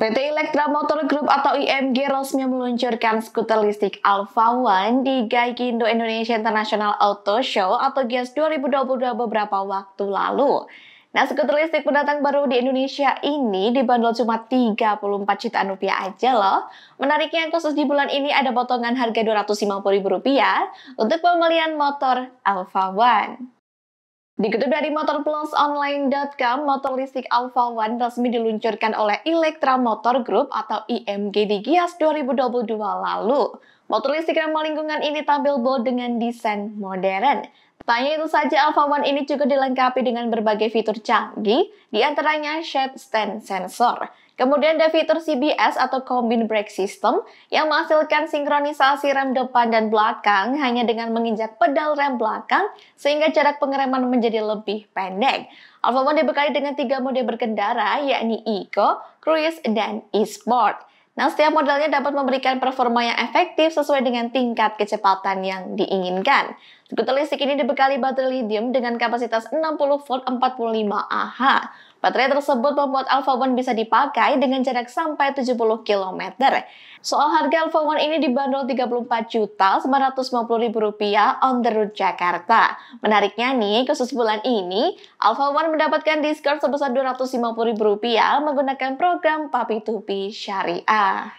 PT Elektra Motor Group atau IMG resmi meluncurkan skuter listrik Alpha One di Gaikindo Indonesia International Auto Show atau GIAS 2022 beberapa waktu lalu. Nah, skuter listrik pendatang baru di Indonesia ini dibanderol cuma 34 jutaan rupiah aja loh. Menariknya khusus di bulan ini ada potongan harga ribu rupiah untuk pembelian motor Alpha One. Dikutip dari motorplusonline.com, motor listrik Alfa One resmi diluncurkan oleh Electra Motor Group atau IMG e di Gias 2022 lalu. Motor listrik ramah lingkungan ini tampil bold dengan desain modern. Tak hanya itu saja, Alpha One ini juga dilengkapi dengan berbagai fitur canggih, diantaranya shape stand sensor. Kemudian ada fitur CBS atau Combine Brake System yang menghasilkan sinkronisasi rem depan dan belakang hanya dengan menginjak pedal rem belakang sehingga jarak pengereman menjadi lebih pendek. Alfa One dibekali dengan tiga mode berkendara yakni Eco, Cruise, dan E-Sport. Nah, setiap modelnya dapat memberikan performa yang efektif sesuai dengan tingkat kecepatan yang diinginkan. Skuter listrik ini dibekali baterai lithium dengan kapasitas 60 volt 45 Ah. Baterai tersebut membuat Alpha One bisa dipakai dengan jarak sampai 70 km. Soal harga Alpha One ini dibanderol 34 juta rupiah on the road Jakarta. Menariknya nih, khusus bulan ini, Alpha One mendapatkan diskon sebesar 250 ribu rupiah menggunakan program Papi Tupi Syariah.